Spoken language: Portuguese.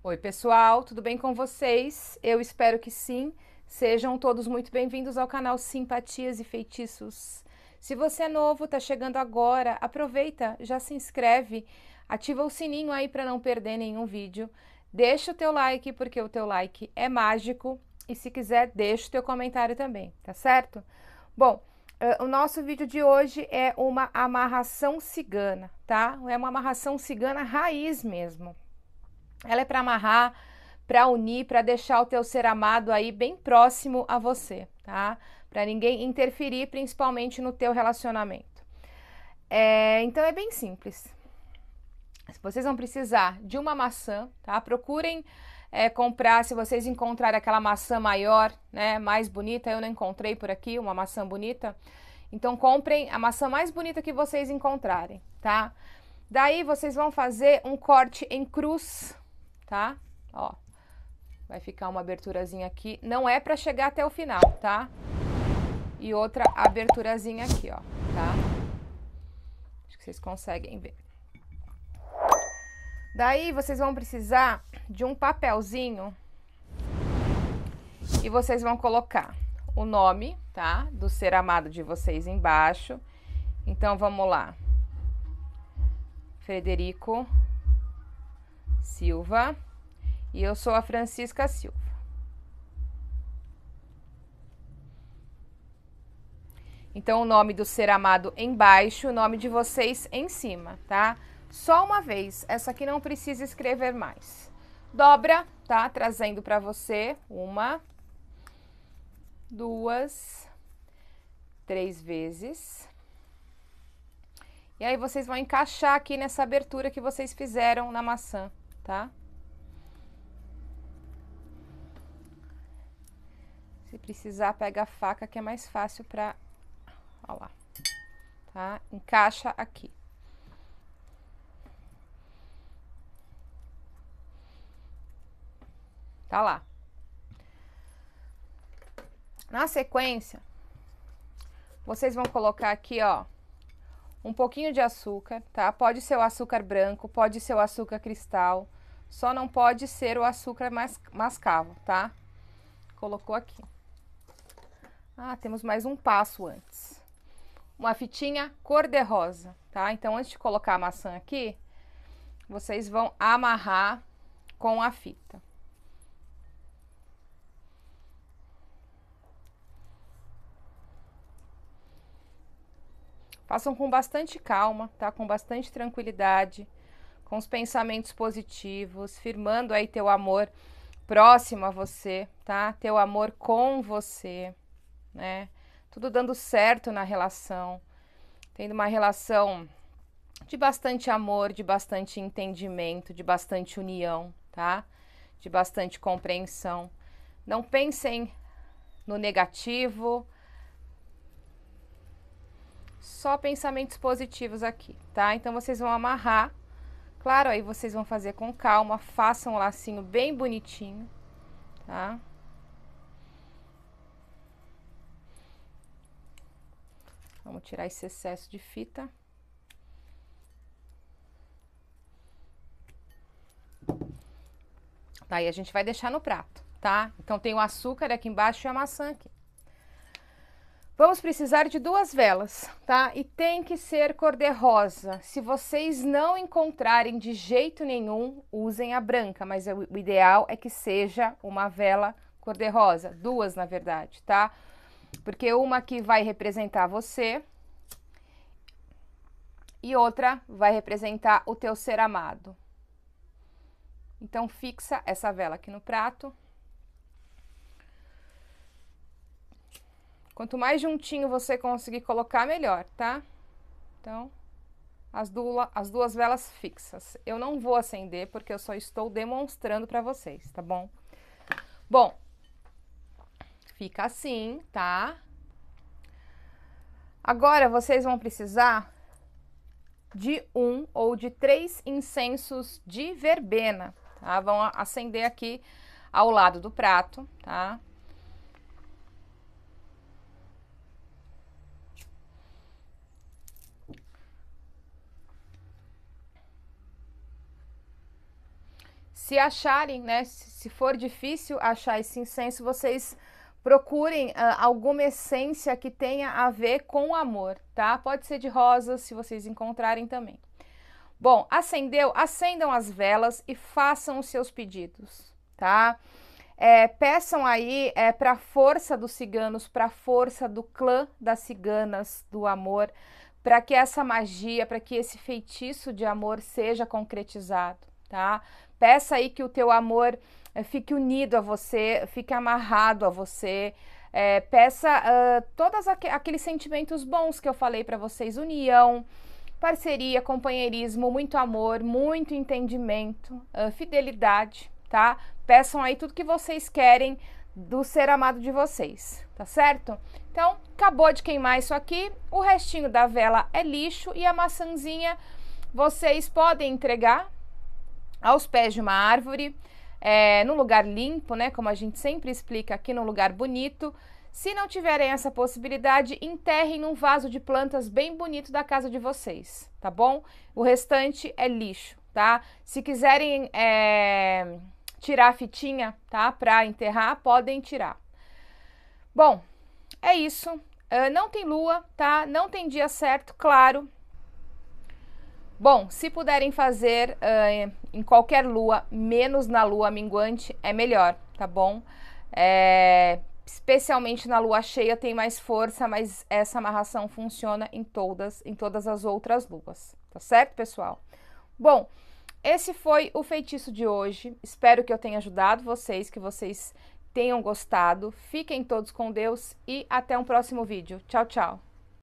Oi, pessoal, tudo bem com vocês? Eu espero que sim. Sejam todos muito bem-vindos ao canal Simpatias e Feitiços. Se você é novo, está chegando agora, aproveita, já se inscreve, ativa o sininho aí para não perder nenhum vídeo. Deixa o teu like, porque o teu like é mágico. E se quiser, deixa o teu comentário também, tá certo? Bom, eh, o nosso vídeo de hoje é uma amarração cigana, tá? É uma amarração cigana raiz mesmo. Ela é para amarrar, para unir, para deixar o teu ser amado aí bem próximo a você, tá? Para ninguém interferir, principalmente no teu relacionamento. É, então é bem simples. Vocês vão precisar de uma maçã, tá? Procurem é, comprar, se vocês encontrarem aquela maçã maior, né? Mais bonita, eu não encontrei por aqui uma maçã bonita. Então comprem a maçã mais bonita que vocês encontrarem, tá? Daí vocês vão fazer um corte em cruz, tá? Ó, vai ficar uma aberturazinha aqui. Não é pra chegar até o final, tá? E outra aberturazinha aqui, ó, tá? Acho que vocês conseguem ver. Daí, vocês vão precisar de um papelzinho e vocês vão colocar o nome, tá? Do ser amado de vocês embaixo. Então, vamos lá. Frederico Silva e eu sou a Francisca Silva. Então, o nome do ser amado embaixo, o nome de vocês em cima, tá? Só uma vez, essa aqui não precisa escrever mais. Dobra, tá? Trazendo para você uma, duas, três vezes. E aí vocês vão encaixar aqui nessa abertura que vocês fizeram na maçã tá? Se precisar, pega a faca que é mais fácil pra... Ó lá. Tá? Encaixa aqui. Tá lá. Na sequência, vocês vão colocar aqui, ó, um pouquinho de açúcar, tá? Pode ser o açúcar branco, pode ser o açúcar cristal, só não pode ser o açúcar mas, mascavo, tá? Colocou aqui. Ah, temos mais um passo antes. Uma fitinha cor de rosa, tá? Então, antes de colocar a maçã aqui, vocês vão amarrar com a fita. Façam com bastante calma, tá? Com bastante tranquilidade com os pensamentos positivos, firmando aí teu amor próximo a você, tá? Teu amor com você, né? Tudo dando certo na relação, tendo uma relação de bastante amor, de bastante entendimento, de bastante união, tá? De bastante compreensão. Não pensem no negativo, só pensamentos positivos aqui, tá? Então vocês vão amarrar Claro, aí vocês vão fazer com calma, façam um lacinho bem bonitinho, tá? Vamos tirar esse excesso de fita. Aí tá, a gente vai deixar no prato, tá? Então tem o açúcar aqui embaixo e a maçã aqui. Vamos precisar de duas velas, tá? E tem que ser cor-de-rosa. Se vocês não encontrarem de jeito nenhum, usem a branca, mas o ideal é que seja uma vela cor-de-rosa, duas na verdade, tá? Porque uma que vai representar você e outra vai representar o teu ser amado. Então fixa essa vela aqui no prato. Quanto mais juntinho você conseguir colocar, melhor, tá? Então, as, as duas velas fixas. Eu não vou acender porque eu só estou demonstrando para vocês, tá bom? Bom, fica assim, tá? Agora vocês vão precisar de um ou de três incensos de verbena, tá? Vão acender aqui ao lado do prato, tá? se acharem, né, se for difícil achar esse incenso, vocês procurem uh, alguma essência que tenha a ver com o amor, tá? Pode ser de rosas, se vocês encontrarem também. Bom, acendeu, acendam as velas e façam os seus pedidos, tá? É, peçam aí é, para a força dos ciganos, para a força do clã das ciganas do amor, para que essa magia, para que esse feitiço de amor seja concretizado, tá? Peça aí que o teu amor eh, fique unido a você, fique amarrado a você. É, peça uh, ah, todos aqu aqueles sentimentos bons que eu falei para vocês: união, parceria, companheirismo, muito amor, muito entendimento, uh, fidelidade, tá? Peçam aí tudo que vocês querem do ser amado de vocês, tá certo? Então, acabou de queimar isso aqui, o restinho da vela é lixo e a maçãzinha vocês podem entregar aos pés de uma árvore, é, num lugar limpo, né? Como a gente sempre explica aqui, num lugar bonito. Se não tiverem essa possibilidade, enterrem num vaso de plantas bem bonito da casa de vocês, tá bom? O restante é lixo, tá? Se quiserem é, tirar a fitinha, tá? Para enterrar, podem tirar. Bom, é isso. Uh, não tem lua, tá? Não tem dia certo, claro. Bom, se puderem fazer uh, em qualquer lua, menos na lua minguante, é melhor, tá bom? É, especialmente na lua cheia tem mais força, mas essa amarração funciona em todas, em todas as outras luas, tá certo, pessoal? Bom, esse foi o feitiço de hoje. Espero que eu tenha ajudado vocês, que vocês tenham gostado. Fiquem todos com Deus e até um próximo vídeo. Tchau, tchau.